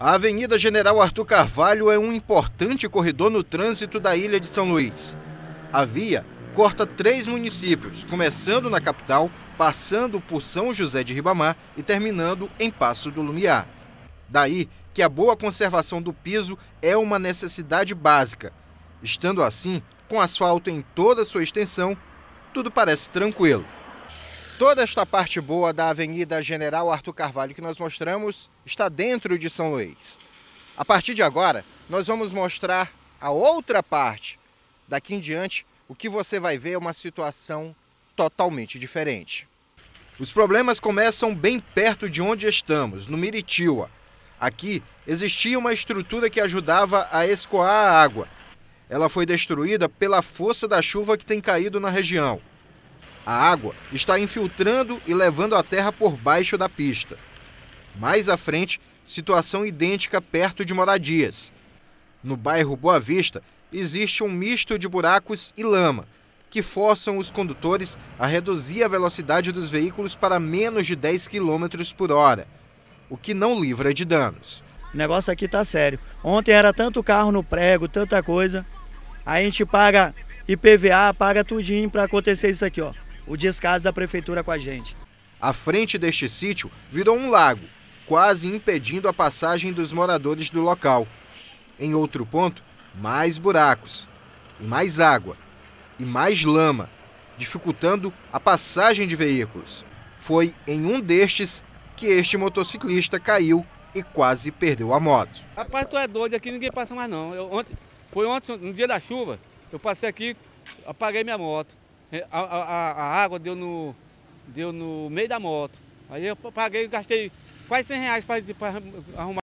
A Avenida General Arthur Carvalho é um importante corredor no trânsito da ilha de São Luís. A via corta três municípios, começando na capital, passando por São José de Ribamar e terminando em Passo do Lumiar. Daí que a boa conservação do piso é uma necessidade básica. Estando assim, com asfalto em toda a sua extensão, tudo parece tranquilo. Toda esta parte boa da Avenida General Arthur Carvalho que nós mostramos está dentro de São Luís. A partir de agora, nós vamos mostrar a outra parte. Daqui em diante, o que você vai ver é uma situação totalmente diferente. Os problemas começam bem perto de onde estamos, no Miritiua. Aqui existia uma estrutura que ajudava a escoar a água. Ela foi destruída pela força da chuva que tem caído na região. A água está infiltrando e levando a terra por baixo da pista. Mais à frente, situação idêntica perto de moradias. No bairro Boa Vista, existe um misto de buracos e lama, que forçam os condutores a reduzir a velocidade dos veículos para menos de 10 km por hora, o que não livra de danos. O negócio aqui tá sério. Ontem era tanto carro no prego, tanta coisa. Aí a gente paga IPVA, paga tudinho para acontecer isso aqui, ó o descaso da prefeitura com a gente. A frente deste sítio virou um lago, quase impedindo a passagem dos moradores do local. Em outro ponto, mais buracos, e mais água, e mais lama, dificultando a passagem de veículos. Foi em um destes que este motociclista caiu e quase perdeu a moto. Rapaz, tu é doido, aqui ninguém passa mais não. Eu, ontem, foi ontem, no dia da chuva, eu passei aqui, apaguei minha moto. É, a, a, a, água deu no, deu no meio da moto. Aí eu paguei, gastei quase 100 reais para arrumar.